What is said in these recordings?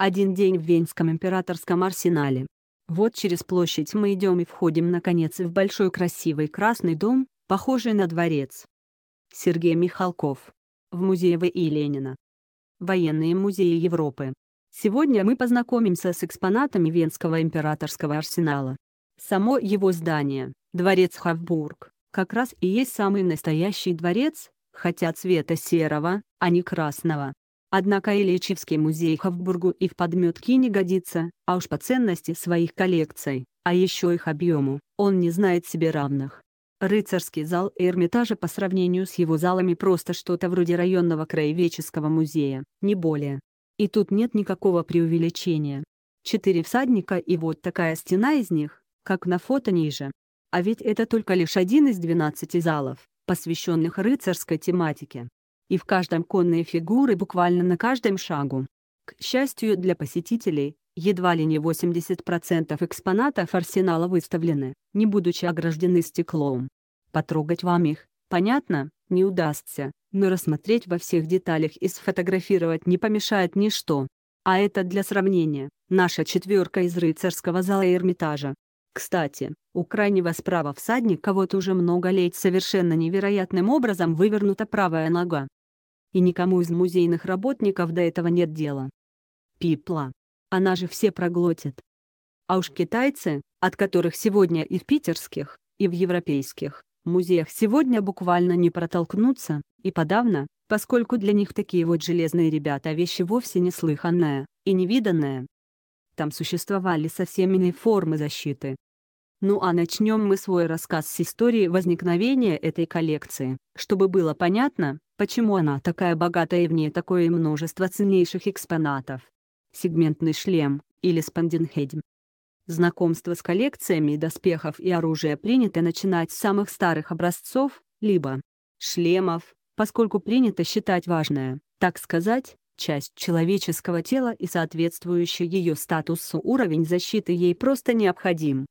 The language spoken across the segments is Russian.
Один день в Венском императорском арсенале. Вот через площадь мы идем и входим наконец в большой красивый красный дом, похожий на дворец. Сергей Михалков. В музее В. и Ленина. Военные музеи Европы. Сегодня мы познакомимся с экспонатами Венского императорского арсенала. Само его здание, дворец Хавбург, как раз и есть самый настоящий дворец, хотя цвета серого, а не красного. Однако и Ильичевский музей Хавбургу и в подметки не годится, а уж по ценности своих коллекций, а еще их объему, он не знает себе равных. Рыцарский зал Эрмитажа по сравнению с его залами просто что-то вроде районного краеведческого музея, не более. И тут нет никакого преувеличения. Четыре всадника и вот такая стена из них, как на фото ниже. А ведь это только лишь один из 12 залов, посвященных рыцарской тематике и в каждом конные фигуры буквально на каждом шагу. К счастью для посетителей, едва ли не 80% экспонатов арсенала выставлены, не будучи ограждены стеклом. Потрогать вам их, понятно, не удастся, но рассмотреть во всех деталях и сфотографировать не помешает ничто. А это для сравнения, наша четверка из рыцарского зала Эрмитажа. Кстати, у крайнего справа всадника вот уже много лет совершенно невероятным образом вывернута правая нога и никому из музейных работников до этого нет дела. Пипла. Она же все проглотит. А уж китайцы, от которых сегодня и в питерских, и в европейских музеях сегодня буквально не протолкнуться, и подавно, поскольку для них такие вот железные ребята вещи вовсе неслыханная и невиданная. Там существовали совсем иные формы защиты. Ну а начнем мы свой рассказ с истории возникновения этой коллекции, чтобы было понятно, Почему она такая богатая и в ней такое множество ценнейших экспонатов? Сегментный шлем, или спанденхедм. Знакомство с коллекциями доспехов и оружия принято начинать с самых старых образцов, либо шлемов, поскольку принято считать важное, так сказать, часть человеческого тела и соответствующий ее статусу уровень защиты ей просто необходим.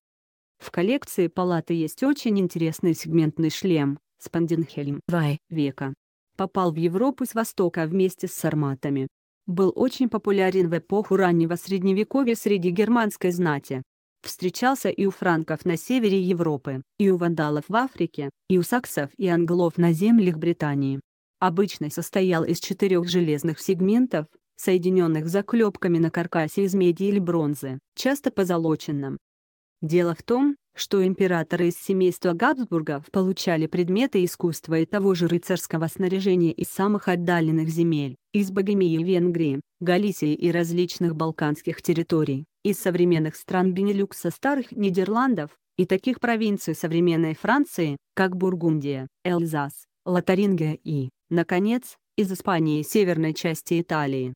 В коллекции палаты есть очень интересный сегментный шлем, спанденхельм 2 века, попал в Европу с востока вместе с сарматами. Был очень популярен в эпоху раннего средневековья среди германской знати. Встречался и у франков на севере Европы, и у вандалов в Африке, и у саксов и англов на землях Британии. Обычно состоял из четырех железных сегментов, соединенных заклепками на каркасе из меди или бронзы, часто позолоченным. Дело в том, что императоры из семейства Габсбургов получали предметы искусства и того же рыцарского снаряжения из самых отдаленных земель, из Богемии и Венгрии, Галисии и различных балканских территорий, из современных стран Бенелюкса, старых Нидерландов, и таких провинций современной Франции, как Бургундия, Эльзас, Лотарингия и, наконец, из Испании и северной части Италии.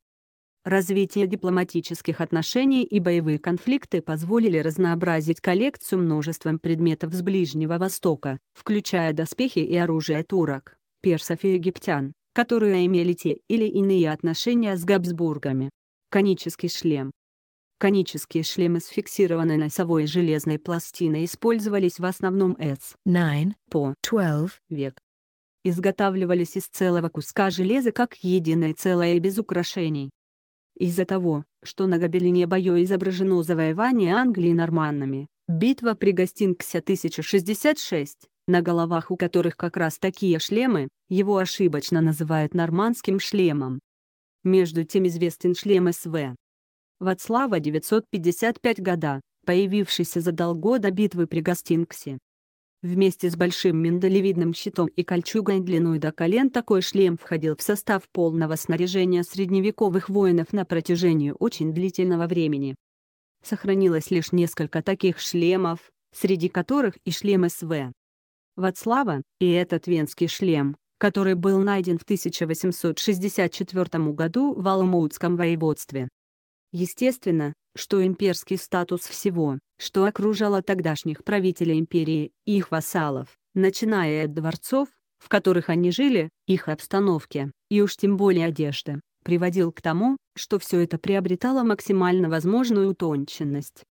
Развитие дипломатических отношений и боевые конфликты позволили разнообразить коллекцию множеством предметов с Ближнего Востока, включая доспехи и оружие турок, персов и египтян, которые имели те или иные отношения с Габсбургами. Конический шлем Конические шлемы с фиксированной носовой железной пластиной использовались в основном с 9 по 12 век. Изготавливались из целого куска железа как единое целое без украшений. Из-за того, что на гобелине Байо изображено завоевание Англии норманнами, битва при Гастингсе 1066, на головах у которых как раз такие шлемы, его ошибочно называют нормандским шлемом. Между тем известен шлем СВ. Вацлава 955 года, появившийся за долго до битвы при Гастингсе, Вместе с большим миндалевидным щитом и кольчугой длиной до колен такой шлем входил в состав полного снаряжения средневековых воинов на протяжении очень длительного времени. Сохранилось лишь несколько таких шлемов, среди которых и шлем СВ. Вацлава, и этот венский шлем, который был найден в 1864 году в Алмаутском воеводстве. Естественно, что имперский статус всего, что окружало тогдашних правителей империи и их вассалов, начиная от дворцов, в которых они жили, их обстановки, и уж тем более одежды, приводил к тому, что все это приобретало максимально возможную утонченность.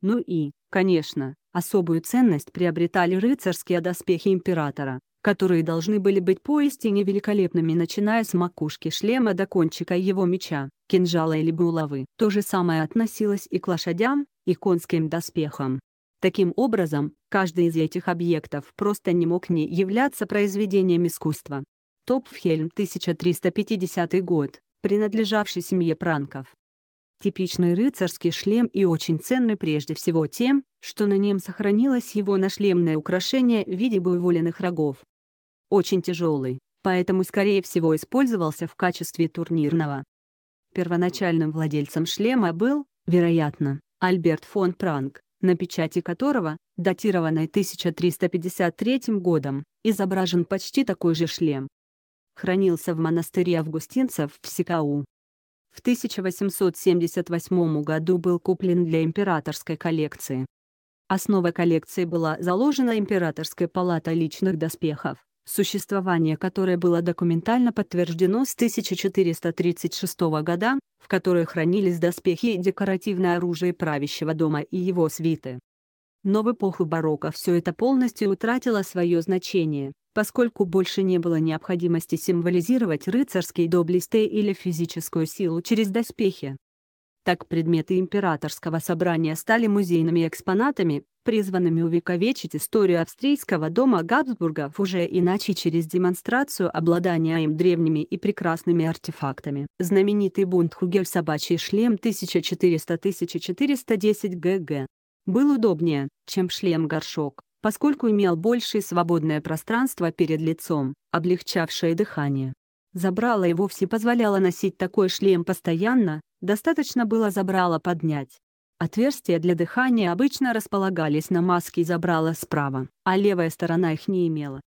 Ну и, конечно, особую ценность приобретали рыцарские доспехи императора, которые должны были быть поистине великолепными, начиная с макушки шлема до кончика его меча, кинжала или булавы. То же самое относилось и к лошадям, и конским доспехам. Таким образом, каждый из этих объектов просто не мог не являться произведением искусства. Топфхельм 1350 год, принадлежавший семье пранков. Типичный рыцарский шлем и очень ценный прежде всего тем, что на нем сохранилось его нашлемное украшение в виде буйволенных рогов очень тяжелый, поэтому скорее всего использовался в качестве турнирного. Первоначальным владельцем шлема был, вероятно, Альберт фон Пранк, на печати которого, датированной 1353 годом, изображен почти такой же шлем. Хранился в монастыре августинцев в Сикау. В 1878 году был куплен для императорской коллекции. Основа коллекции была заложена Императорская палата личных доспехов, существование которое было документально подтверждено с 1436 года, в которой хранились доспехи и декоративное оружие правящего дома и его свиты. Но в эпоху барокко все это полностью утратило свое значение, поскольку больше не было необходимости символизировать рыцарские доблести или физическую силу через доспехи. Так предметы императорского собрания стали музейными экспонатами, призванными увековечить историю австрийского дома Габсбургов уже иначе через демонстрацию обладания им древними и прекрасными артефактами. Знаменитый Бунтхугер «Собачий шлем 1400-1410 ГГ» был удобнее, чем шлем-горшок, поскольку имел большее свободное пространство перед лицом, облегчавшее дыхание. Забрала и вовсе позволяла носить такой шлем постоянно, достаточно было забрала поднять. Отверстия для дыхания обычно располагались на маске и забрала справа, а левая сторона их не имела.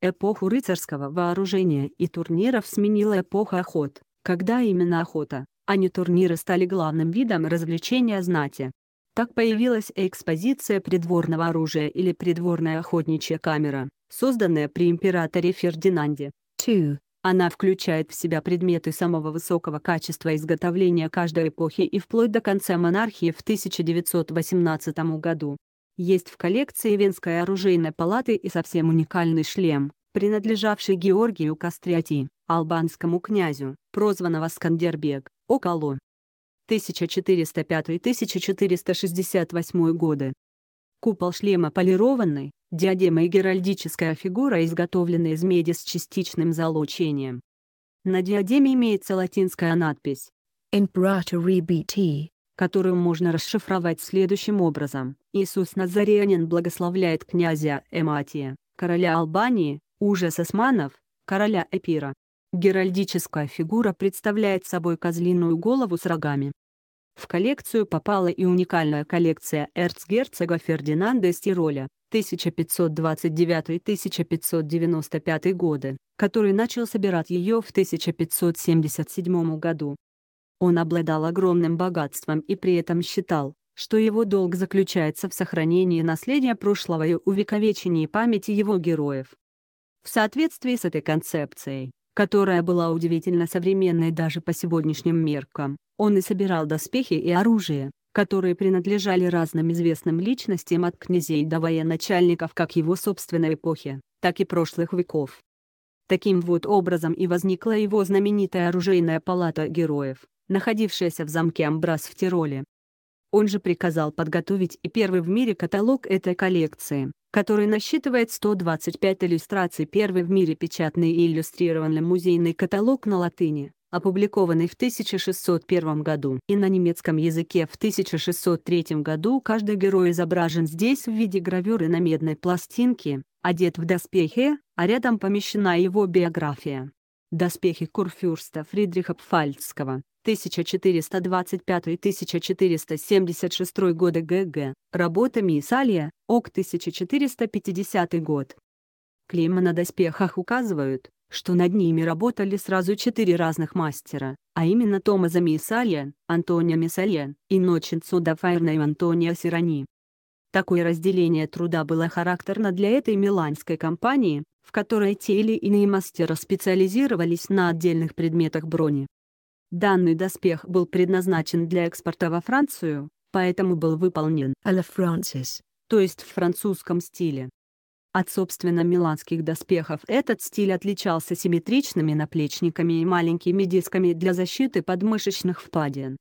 Эпоху рыцарского вооружения и турниров сменила эпоха охот, когда именно охота, а не турниры стали главным видом развлечения знати. Так появилась экспозиция придворного оружия или придворная охотничья камера, созданная при императоре Фердинанде. 2. Она включает в себя предметы самого высокого качества изготовления каждой эпохи и вплоть до конца монархии в 1918 году. Есть в коллекции Венской оружейной палаты и совсем уникальный шлем, принадлежавший Георгию Кастряти, албанскому князю, прозванного Скандербег, около 1405-1468 годы. Купол шлема полированный, Диадема и геральдическая фигура изготовлены из меди с частичным залучением. На диадеме имеется латинская надпись «Imperatori BT», которую можно расшифровать следующим образом. Иисус Назарианин благословляет князя Эматия, короля Албании, ужас османов, короля Эпира. Геральдическая фигура представляет собой козлиную голову с рогами. В коллекцию попала и уникальная коллекция эрцгерцога Фердинанда Стироля 1529-1595 годы, который начал собирать ее в 1577 году. Он обладал огромным богатством и при этом считал, что его долг заключается в сохранении наследия прошлого и увековечении памяти его героев. В соответствии с этой концепцией, которая была удивительно современной даже по сегодняшним меркам. Он и собирал доспехи и оружие, которые принадлежали разным известным личностям от князей до военачальников как его собственной эпохи, так и прошлых веков. Таким вот образом и возникла его знаменитая оружейная палата героев, находившаяся в замке Амбрас в Тироле. Он же приказал подготовить и первый в мире каталог этой коллекции, который насчитывает 125 иллюстраций, первый в мире печатный и иллюстрированный музейный каталог на латыни, опубликованный в 1601 году и на немецком языке в 1603 году каждый герой изображен здесь в виде гравюры на медной пластинке, одет в доспехи, а рядом помещена его биография. Доспехи курфюрста Фридриха Пфальцского, 1425-1476 годы ГГ, работами Исалия, ОК 1450 год. Клейма на доспехах указывают, что над ними работали сразу четыре разных мастера, а именно Томаза Мисалья, Антонио Мисалья и Ночицу Дафайрна Антонио Сирани. Такое разделение труда было характерно для этой миланской компании, в которой те или иные мастера специализировались на отдельных предметах брони. Данный доспех был предназначен для экспорта во Францию, поэтому был выполнен «à la Francis», то есть в французском стиле. От собственно миланских доспехов этот стиль отличался симметричными наплечниками и маленькими дисками для защиты подмышечных впадин.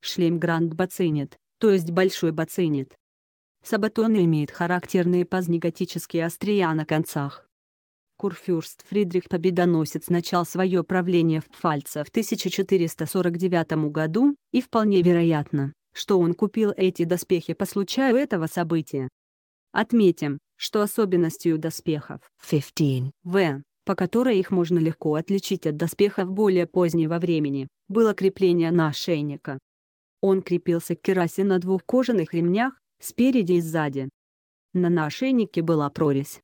Шлем Гранд Бацинет, то есть Большой Бацинет. Сабатон имеет характерные позднеготические острия на концах. Курфюрст Фридрих Победоносец начал свое правление в Пфальце в 1449 году, и вполне вероятно, что он купил эти доспехи по случаю этого события. Отметим, что особенностью доспехов 15. в, по которой их можно легко отличить от доспехов более позднего времени, было крепление на ошейника. Он крепился к керасе на двух кожаных ремнях, спереди и сзади. На ошейнике была прорезь,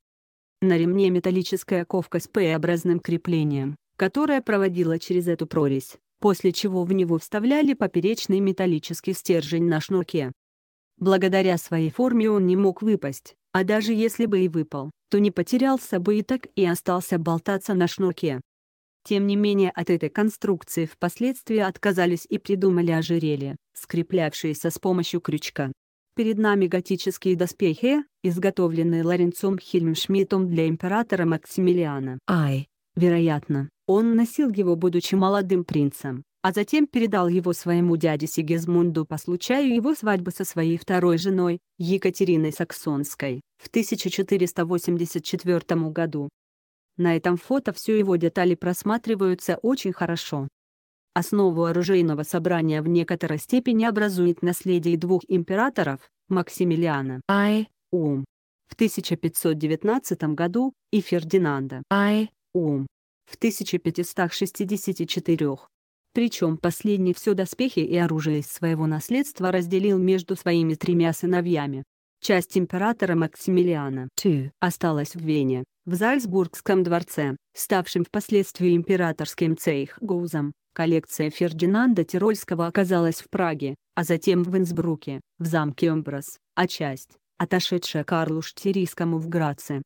на ремне металлическая ковка с П-образным креплением, которая проводила через эту прорезь, после чего в него вставляли поперечный металлический стержень на шнурке. Благодаря своей форме он не мог выпасть, а даже если бы и выпал, то не потерялся бы и так и остался болтаться на шнурке. Тем не менее от этой конструкции впоследствии отказались и придумали ожерелье, скреплявшееся с помощью крючка. Перед нами готические доспехи, изготовленные Лоренцом Хильмшмитом для императора Максимилиана. Ай, вероятно, он носил его, будучи молодым принцем, а затем передал его своему дяде Сигизмунду по случаю его свадьбы со своей второй женой, Екатериной Саксонской, в 1484 году. На этом фото все его детали просматриваются очень хорошо. Основу оружейного собрания в некоторой степени образует наследие двух императоров, Максимилиана I. Ум в 1519 году и Фердинанда I. Ум в 1564. Причем последний все доспехи и оружие из своего наследства разделил между своими тремя сыновьями. Часть императора Максимилиана II осталась в Вене, в Зальцбургском дворце, ставшем впоследствии императорским цейхгаузом. Коллекция Фердинанда Тирольского оказалась в Праге, а затем в Инсбруке, в замке Омбрас, а часть – отошедшая Карлу Штирийскому в Граце.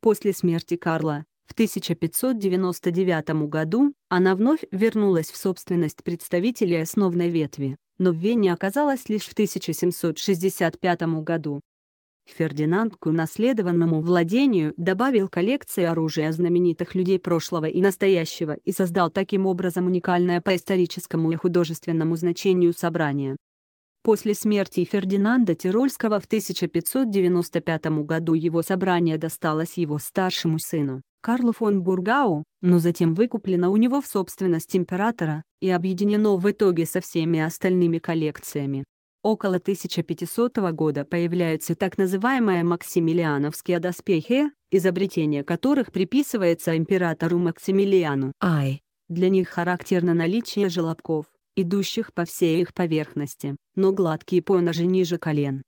После смерти Карла, в 1599 году, она вновь вернулась в собственность представителей основной ветви, но в Вене оказалась лишь в 1765 году, Фердинанд к унаследованному владению добавил коллекции оружия знаменитых людей прошлого и настоящего и создал таким образом уникальное по историческому и художественному значению собрание. После смерти Фердинанда Тирольского в 1595 году его собрание досталось его старшему сыну, Карлу фон Бургау, но затем выкуплено у него в собственность императора и объединено в итоге со всеми остальными коллекциями. Около 1500 года появляются так называемые максимилиановские доспехи, изобретение которых приписывается императору Максимилиану. Ай. Для них характерно наличие желобков, идущих по всей их поверхности, но гладкие поножи ниже колен.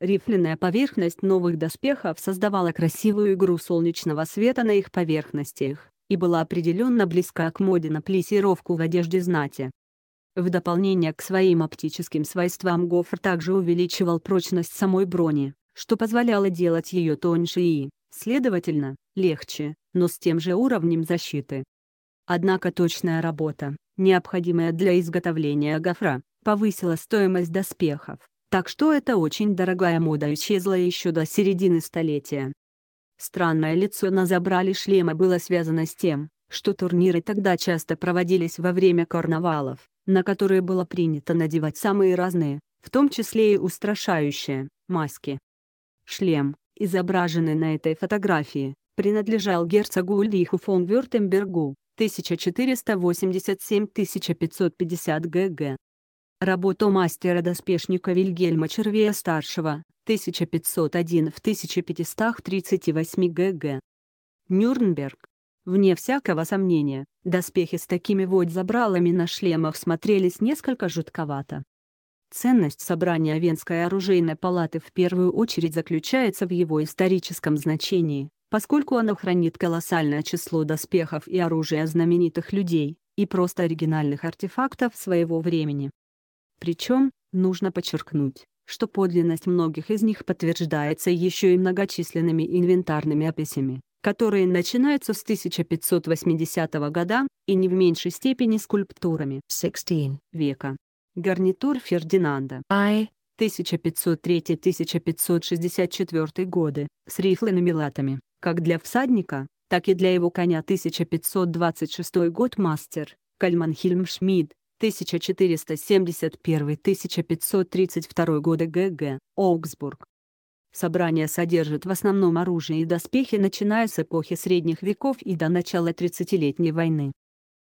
Рифленая поверхность новых доспехов создавала красивую игру солнечного света на их поверхностях и была определенно близка к моде на плесировку в одежде знати. В дополнение к своим оптическим свойствам Гофр также увеличивал прочность самой брони, что позволяло делать ее тоньше и, следовательно, легче, но с тем же уровнем защиты. Однако точная работа, необходимая для изготовления гофра, повысила стоимость доспехов, так что эта очень дорогая мода исчезла еще до середины столетия. Странное лицо на забрали шлема было связано с тем, что турниры тогда часто проводились во время карнавалов, на которые было принято надевать самые разные, в том числе и устрашающие, маски. Шлем, изображенный на этой фотографии, принадлежал герцогу Ульриху фон Вюртембергу, 1487-1550 г.г. Работу мастера-доспешника Вильгельма Червея-старшего, 1501 в 1538 г.г. Нюрнберг, Вне всякого сомнения, доспехи с такими вот забралами на шлемах смотрелись несколько жутковато. Ценность собрания Венской оружейной палаты в первую очередь заключается в его историческом значении, поскольку оно хранит колоссальное число доспехов и оружия знаменитых людей и просто оригинальных артефактов своего времени. Причем, нужно подчеркнуть, что подлинность многих из них подтверждается еще и многочисленными инвентарными описями, которые начинаются с 1580 года и не в меньшей степени скульптурами 16 века. Гарнитур Фердинанда I 1503-1564 годы с рифлеными латами, как для всадника, так и для его коня 1526 год мастер, Кальманхильм Шмид, 1471-1532 годы ГГ, Оксбург Собрание содержит в основном оружие и доспехи, начиная с эпохи средних веков и до начала 30-летней войны.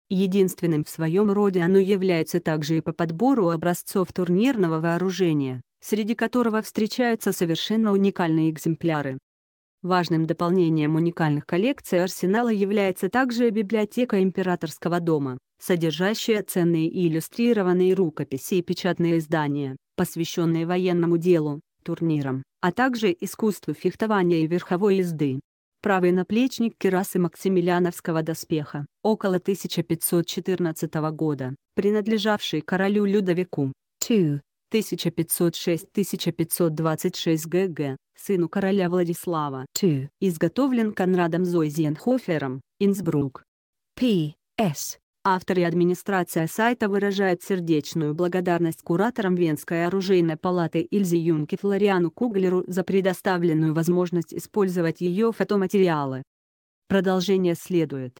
Единственным в своем роде оно является также и по подбору образцов турнирного вооружения, среди которого встречаются совершенно уникальные экземпляры. Важным дополнением уникальных коллекций арсенала является также библиотека императорского дома, содержащая ценные и иллюстрированные рукописи и печатные издания, посвященные военному делу, турнирам, а также искусству фехтования и верховой езды. Правый наплечник керасы Максимилиановского доспеха, около 1514 года, принадлежавший королю Людовику II, 1506-1526 г.г., сыну короля Владислава II, изготовлен Конрадом Зойзенхофером, Инсбрук. П.С. Автор и администрация сайта выражают сердечную благодарность кураторам Венской оружейной палаты Ильзе Юнке Флориану Куглеру за предоставленную возможность использовать ее фотоматериалы. Продолжение следует.